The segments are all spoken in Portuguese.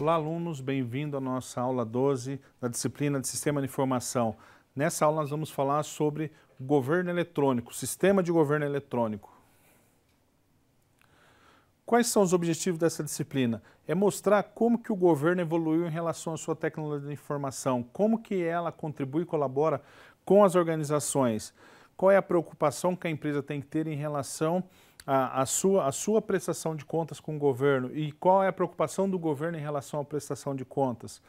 Olá, alunos, bem-vindo à nossa aula 12 da disciplina de Sistema de Informação. Nessa aula, nós vamos falar sobre governo eletrônico, sistema de governo eletrônico. Quais são os objetivos dessa disciplina? É mostrar como que o governo evoluiu em relação à sua tecnologia de informação, como que ela contribui e colabora com as organizações, qual é a preocupação que a empresa tem que ter em relação a a, a, sua, a sua prestação de contas com o governo e qual é a preocupação do governo em relação à prestação de contas.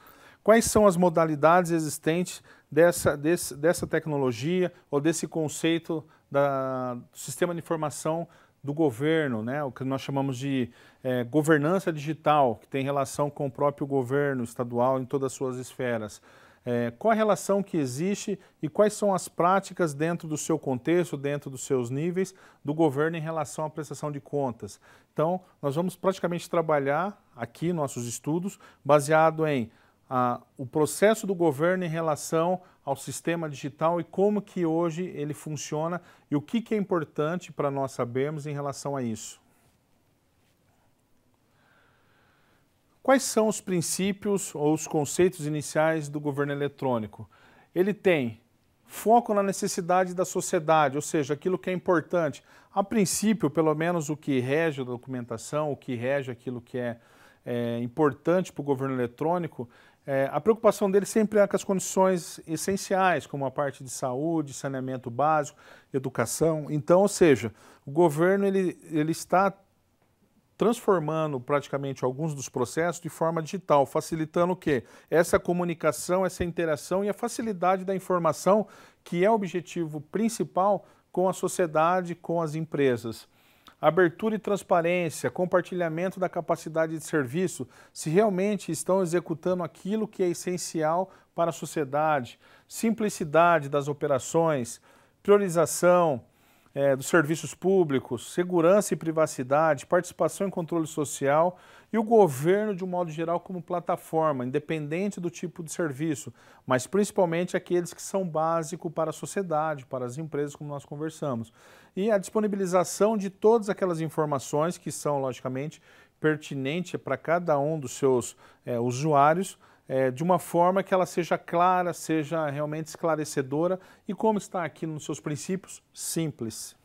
Quais são as modalidades existentes dessa, desse, dessa tecnologia ou desse conceito da, do sistema de informação do governo, né? o que nós chamamos de é, governança digital, que tem relação com o próprio governo estadual em todas as suas esferas. É, qual a relação que existe e quais são as práticas dentro do seu contexto, dentro dos seus níveis, do governo em relação à prestação de contas? Então, nós vamos praticamente trabalhar aqui nossos estudos baseado em a, o processo do governo em relação ao sistema digital e como que hoje ele funciona e o que, que é importante para nós sabermos em relação a isso. Quais são os princípios ou os conceitos iniciais do governo eletrônico? Ele tem foco na necessidade da sociedade, ou seja, aquilo que é importante. A princípio, pelo menos o que rege a documentação, o que rege aquilo que é, é importante para o governo eletrônico, é, a preocupação dele sempre é com as condições essenciais, como a parte de saúde, saneamento básico, educação. Então, ou seja, o governo ele, ele está transformando praticamente alguns dos processos de forma digital, facilitando o quê? Essa comunicação, essa interação e a facilidade da informação, que é o objetivo principal com a sociedade, com as empresas abertura e transparência, compartilhamento da capacidade de serviço, se realmente estão executando aquilo que é essencial para a sociedade, simplicidade das operações, priorização, é, dos serviços públicos, segurança e privacidade, participação e controle social e o governo, de um modo geral, como plataforma, independente do tipo de serviço, mas principalmente aqueles que são básico para a sociedade, para as empresas, como nós conversamos. E a disponibilização de todas aquelas informações que são, logicamente, pertinentes para cada um dos seus é, usuários é, de uma forma que ela seja clara, seja realmente esclarecedora e como está aqui nos seus princípios, simples.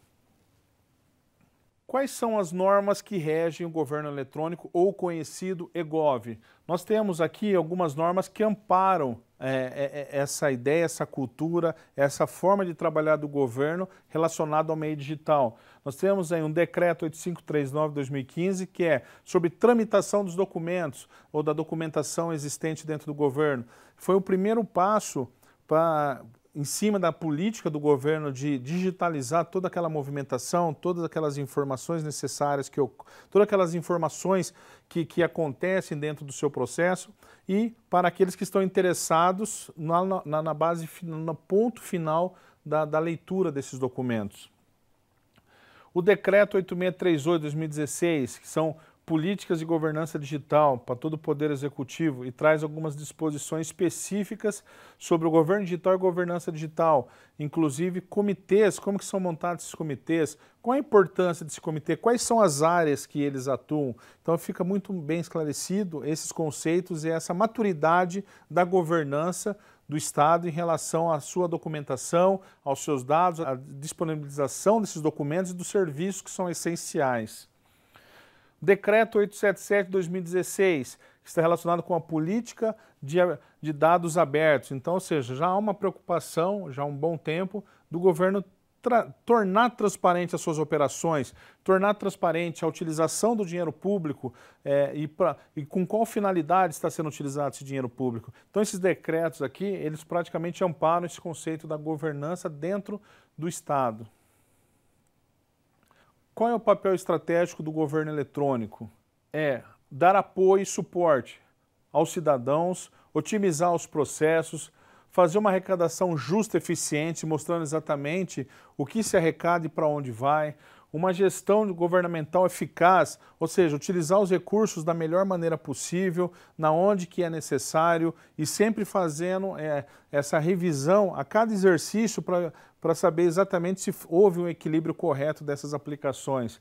Quais são as normas que regem o governo eletrônico ou conhecido EGOV? Nós temos aqui algumas normas que amparam é, é, é essa ideia, essa cultura, essa forma de trabalhar do governo relacionada ao meio digital. Nós temos aí um decreto 8539-2015 que é sobre tramitação dos documentos ou da documentação existente dentro do governo. Foi o primeiro passo para em cima da política do governo de digitalizar toda aquela movimentação, todas aquelas informações necessárias, que eu, todas aquelas informações que, que acontecem dentro do seu processo e para aqueles que estão interessados na, na, na base, no ponto final da, da leitura desses documentos. O decreto 8638-2016, que são políticas de governança digital para todo o poder executivo e traz algumas disposições específicas sobre o governo digital e governança digital, inclusive comitês, como que são montados esses comitês, qual a importância desse comitê, quais são as áreas que eles atuam. Então fica muito bem esclarecido esses conceitos e essa maturidade da governança do Estado em relação à sua documentação, aos seus dados, à disponibilização desses documentos e dos serviços que são essenciais. Decreto 877-2016, que está relacionado com a política de, de dados abertos. Então, ou seja, já há uma preocupação, já há um bom tempo, do governo Tra tornar transparente as suas operações, tornar transparente a utilização do dinheiro público é, e, pra, e, com qual finalidade está sendo utilizado esse dinheiro público. Então, esses decretos aqui, eles praticamente amparam esse conceito da governança dentro do Estado. Qual é o papel estratégico do governo eletrônico? É dar apoio e suporte aos cidadãos, otimizar os processos, fazer uma arrecadação justa e eficiente, mostrando exatamente o que se arrecada e para onde vai, uma gestão governamental eficaz, ou seja, utilizar os recursos da melhor maneira possível, na onde que é necessário e sempre fazendo é, essa revisão a cada exercício para saber exatamente se houve um equilíbrio correto dessas aplicações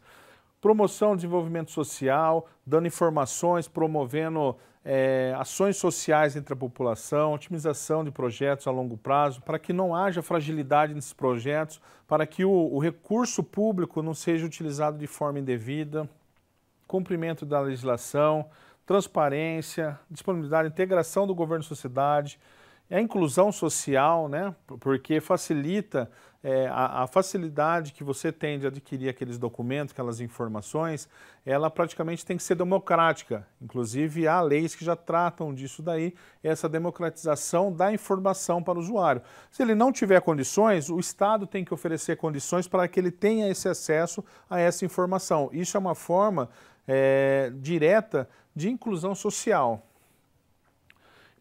promoção, desenvolvimento social, dando informações, promovendo é, ações sociais entre a população, otimização de projetos a longo prazo, para que não haja fragilidade nesses projetos, para que o, o recurso público não seja utilizado de forma indevida, cumprimento da legislação, transparência, disponibilidade, integração do governo-sociedade, e é a inclusão social, né? porque facilita é, a, a, facilidade que você tem de adquirir aqueles documentos, aquelas informações, ela praticamente tem que ser democrática. Inclusive, há leis que já tratam disso daí, essa democratização da informação para o usuário. Se ele não tiver condições, o Estado tem que oferecer condições para que ele tenha esse acesso a essa informação. Isso é uma forma é, direta de inclusão social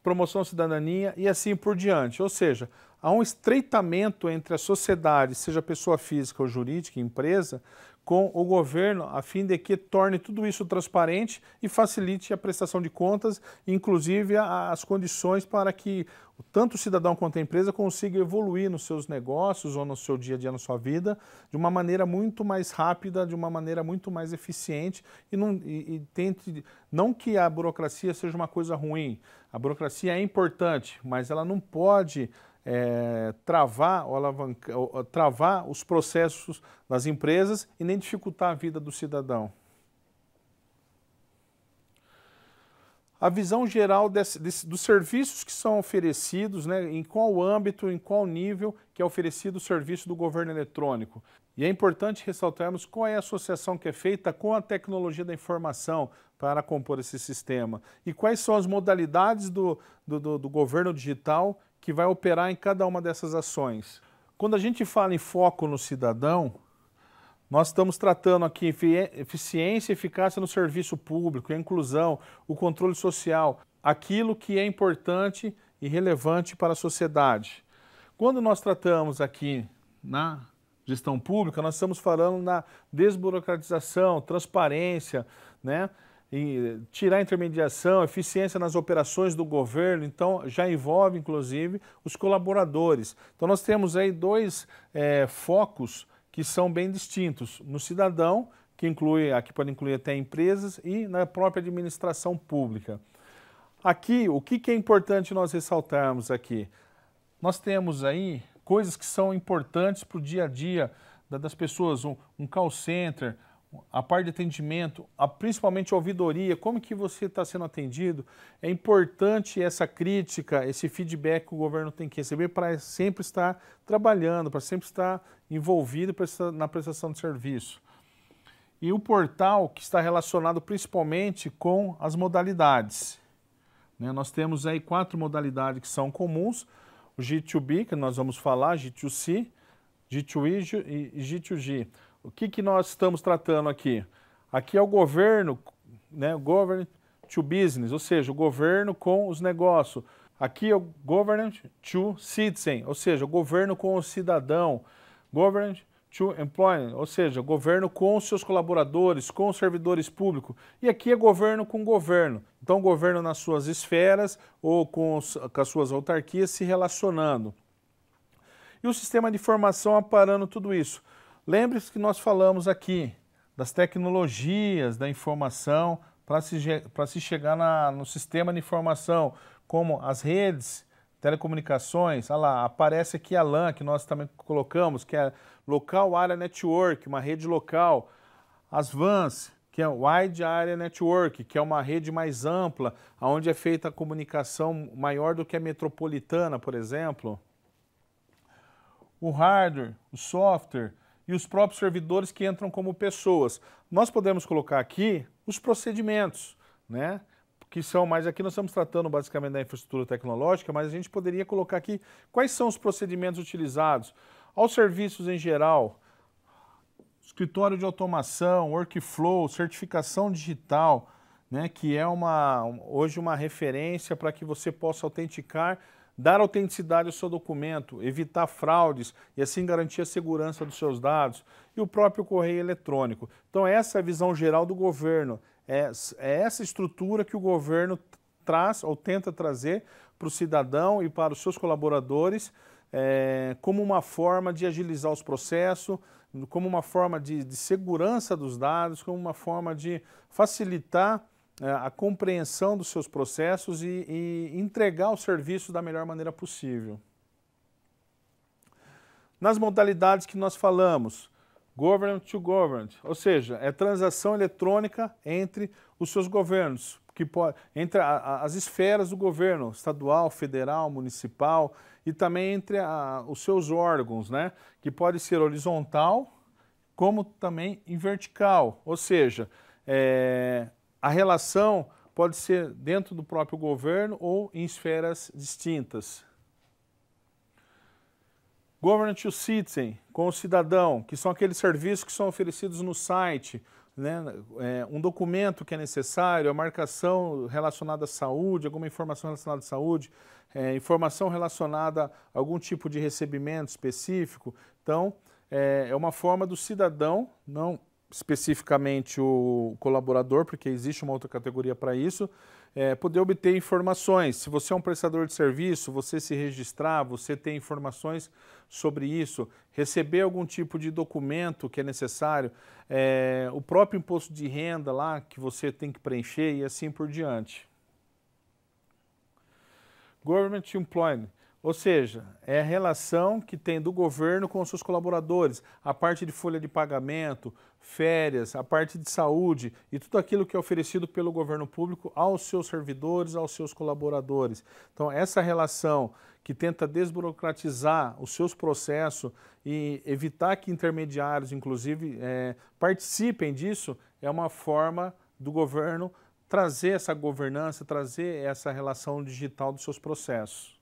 promoção cidadania e assim por diante. Ou seja, há um estreitamento entre a sociedade, seja pessoa física ou jurídica, empresa, com o governo, a fim de que torne tudo isso transparente e facilite a prestação de contas, inclusive as condições para que tanto o cidadão quanto a empresa consiga evoluir nos seus negócios ou no seu dia a dia, na sua vida, de uma maneira muito mais rápida, de uma maneira muito mais eficiente e, não, e, e tente, não que a burocracia seja uma coisa ruim, a burocracia é importante, mas ela não pode é, travar, ou alavanca, ou, travar os processos das empresas e nem dificultar a vida do cidadão. A visão geral desse, desse, dos serviços que são oferecidos, né, em qual âmbito, em qual nível que é oferecido o serviço do governo eletrônico. E é importante ressaltarmos qual é a associação que é feita com a tecnologia da informação para compor esse sistema e quais são as modalidades do, do, do, do governo digital que vai operar em cada uma dessas ações. Quando a gente fala em foco no cidadão, nós estamos tratando aqui eficiência e eficácia no serviço público, a inclusão, o controle social, aquilo que é importante e relevante para a sociedade. Quando nós tratamos aqui na gestão pública, nós estamos falando na desburocratização, transparência, né? tirar a intermediação, eficiência nas operações do governo, então já envolve inclusive os colaboradores. Então nós temos aí dois é, focos que são bem distintos, no cidadão, que inclui, aqui pode incluir até empresas, e na própria administração pública. Aqui, o que, que é importante nós ressaltarmos aqui? Nós temos aí coisas que são importantes para o dia a dia das pessoas, um, um call center, a parte de atendimento, a, principalmente a ouvidoria, como que você está sendo atendido? É importante essa crítica, esse feedback que o governo tem que receber para sempre estar trabalhando, para sempre estar envolvido na prestação de serviço. E o portal que está relacionado principalmente com as modalidades. Né? Nós temos aí quatro modalidades que são comuns, o G2B, que nós vamos falar, G2C, G2I e G2G. O que, que nós estamos tratando aqui? Aqui é o governo, né? Government to business, ou seja, o governo com os negócios. Aqui é o government to citizen, ou seja, o governo com o cidadão. Government to employment, ou seja, o governo com seus colaboradores, com os servidores públicos. E aqui é governo com governo. Então, governo nas suas esferas ou com, os, com as suas autarquias se relacionando. E o sistema de formação aparando tudo isso. Lembre-se que nós falamos aqui das tecnologias da informação para se, se chegar na, no sistema de informação, como as redes, telecomunicações, olha lá, aparece aqui a LAN, que nós também colocamos, que é Local Area Network, uma rede local. As VANs, que é Wide Area Network, que é uma rede mais ampla, onde é feita a comunicação maior do que a metropolitana, por exemplo. O hardware, o software, e os próprios servidores que entram como pessoas. Nós podemos colocar aqui os procedimentos, né? que são, mas aqui nós estamos tratando basicamente da infraestrutura tecnológica, mas a gente poderia colocar aqui quais são os procedimentos utilizados aos serviços em geral, escritório de automação, workflow, certificação digital, né, que é uma, hoje uma referência para que você possa autenticar dar autenticidade ao seu documento, evitar fraudes e assim garantir a segurança dos seus dados e o próprio correio eletrônico. Então essa é a visão geral do governo, é, é, essa estrutura que o governo traz ou tenta trazer para o cidadão e para os seus colaboradores é, como uma forma de agilizar os processos, como uma forma de, de segurança dos dados, como uma forma de facilitar é, a compreensão dos seus processos e, e entregar o serviço da melhor maneira possível. Nas modalidades que nós falamos, government to government, ou seja, é transação eletrônica entre os seus governos, que pode, entre a, a, as esferas do governo, estadual, federal, municipal, e também entre a, os seus órgãos, né? que pode ser horizontal como também em vertical, ou seja, é, a relação pode ser dentro do próprio governo ou em esferas distintas. Government to Citizen, com o cidadão, que são aqueles serviços que são oferecidos no site, né? É, um documento que é necessário, a marcação relacionada à saúde, alguma informação relacionada à saúde, é, informação relacionada a algum tipo de recebimento específico. Então, é, é uma forma do cidadão, não especificamente o colaborador, porque existe uma outra categoria para isso, é, poder obter informações. Se você é um prestador de serviço, você se registrar, você ter informações sobre isso, receber algum tipo de documento que é necessário, é, o próprio imposto de renda lá que você tem que preencher e assim por diante. Government Employment. Ou seja, é a relação que tem do governo com os seus colaboradores, a parte de folha de pagamento, férias, a parte de saúde e tudo aquilo que é oferecido pelo governo público aos seus servidores, aos seus colaboradores. Então, essa relação que tenta desburocratizar os seus processos e evitar que intermediários, inclusive, é, participem disso, é uma forma do governo trazer essa governança, trazer essa relação digital dos seus processos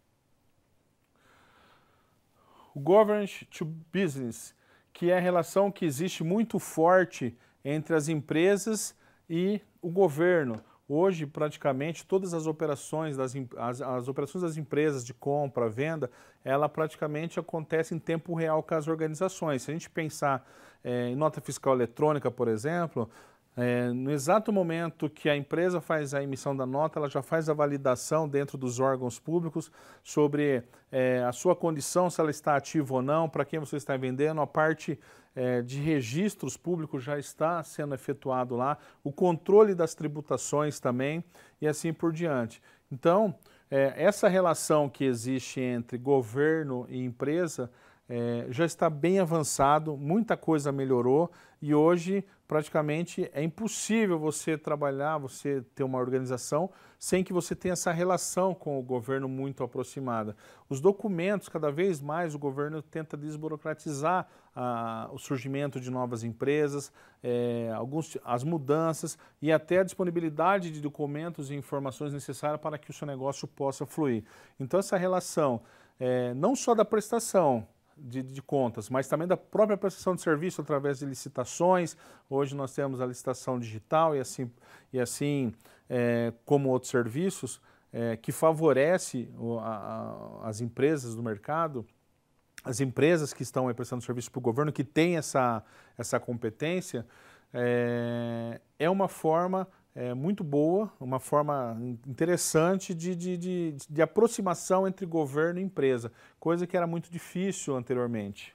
o governance to business, que é a relação que existe muito forte entre as empresas e o governo. Hoje, praticamente, todas as operações das, as, as operações das empresas de compra, venda, ela praticamente acontece em tempo real com as organizações. Se a gente pensar é, em nota fiscal eletrônica, por exemplo, é, no exato momento que a empresa faz a emissão da nota, ela já faz a validação dentro dos órgãos públicos sobre é, a sua condição, se ela está ativa ou não, para quem você está vendendo, a parte é, de registros públicos já está sendo efetuado lá, o controle das tributações também e assim por diante. Então, é, essa relação que existe entre governo e empresa é, já está bem avançado, muita coisa melhorou e hoje praticamente é impossível você trabalhar, você ter uma organização sem que você tenha essa relação com o governo muito aproximada. Os documentos, cada vez mais, o governo tenta desburocratizar ah, o surgimento de novas empresas, eh, alguns, as mudanças e até a disponibilidade de documentos e informações necessárias para que o seu negócio possa fluir. Então, essa relação eh, não só da prestação, de, de, contas, mas também da própria prestação de serviço através de licitações. Hoje nós temos a licitação digital e assim, e assim é, como outros serviços, é, que favorece o, a, a, as empresas do mercado, as empresas que estão prestando serviço para o governo, que têm essa, essa competência, é, é uma forma é, muito boa, uma forma interessante de, de, de, de aproximação entre governo e empresa, coisa que era muito difícil anteriormente.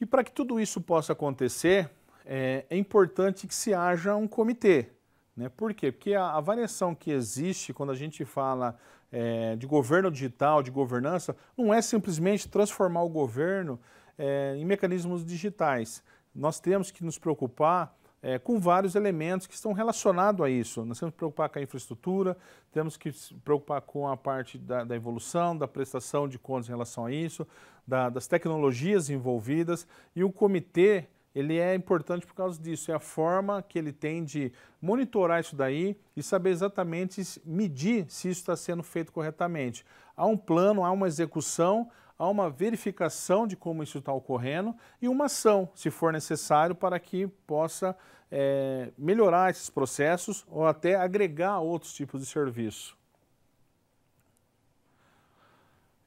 E para que tudo isso possa acontecer, é, é, importante que se haja um comitê. Né? Por quê? Porque a, a variação que existe quando a gente fala é, de governo digital, de governança, não é simplesmente transformar o governo é, em mecanismos digitais. Nós temos que nos preocupar é, com vários elementos que estão relacionados a isso. Nós temos que preocupar com a infraestrutura, temos que se preocupar com a parte da, da evolução, da prestação de contas em relação a isso, da, das tecnologias envolvidas e o comitê ele é importante por causa disso, é a forma que ele tem de monitorar isso daí e saber exatamente medir se isso está sendo feito corretamente. Há um plano, há uma execução, há uma verificação de como isso está ocorrendo e uma ação, se for necessário, para que possa é, melhorar esses processos ou até agregar outros tipos de serviço.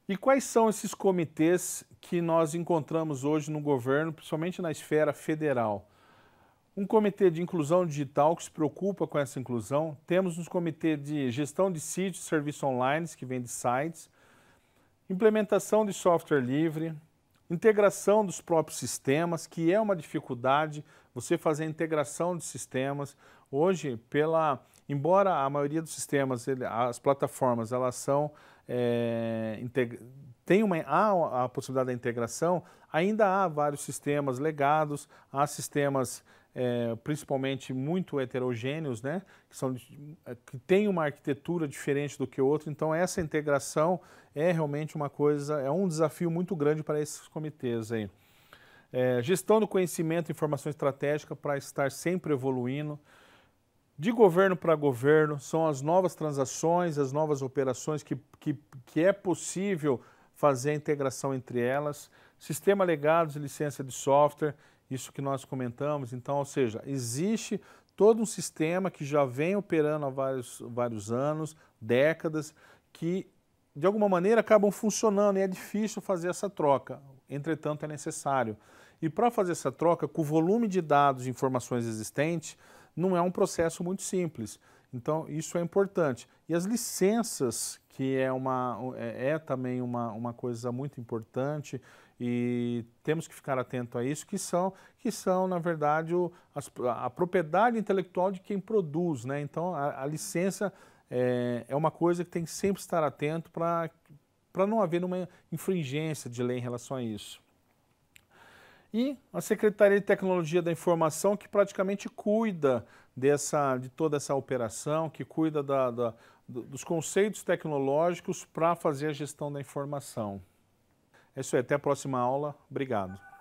E quais são esses comitês que nós encontramos hoje no governo, principalmente na esfera federal? um comitê de inclusão digital que se preocupa com essa inclusão, temos um comitê de gestão de sítios e serviços online, que vem de sites, implementação de software livre, integração dos próprios sistemas, que é uma dificuldade você fazer a integração de sistemas. Hoje, pela, embora a maioria dos sistemas, ele, as plataformas, elas são é, tem uma, há a possibilidade da integração, ainda há vários sistemas legados, há sistemas é, principalmente muito heterogêneos, né? que, são, é, que tem uma arquitetura diferente do que outro. Então, essa integração é realmente uma coisa, é um desafio muito grande para esses comitês. Aí. É, gestão do conhecimento e informação estratégica para estar sempre evoluindo. De governo para governo, são as novas transações, as novas operações que, que, que é possível fazer a integração entre elas. Sistema legados e licença de software, isso que nós comentamos, então, ou seja, existe todo um sistema que já vem operando há vários, vários anos, décadas, que de alguma maneira acabam funcionando e é difícil fazer essa troca, entretanto é necessário. E para fazer essa troca, com o volume de dados e informações existentes, não é um processo muito simples. Então, isso é importante. E as licenças, que é, uma, é, é também uma, uma coisa muito importante, e temos que ficar atento a isso, que são, que são na verdade, o, a, a, propriedade intelectual de quem produz. Né? Então, a, a licença é, é, uma coisa que tem que sempre estar atento para não haver uma infringência de lei em relação a isso. E a Secretaria de Tecnologia da Informação, que praticamente cuida dessa, de toda essa operação, que cuida da, da, dos conceitos tecnológicos para fazer a gestão da informação. É isso aí, até a próxima aula. Obrigado.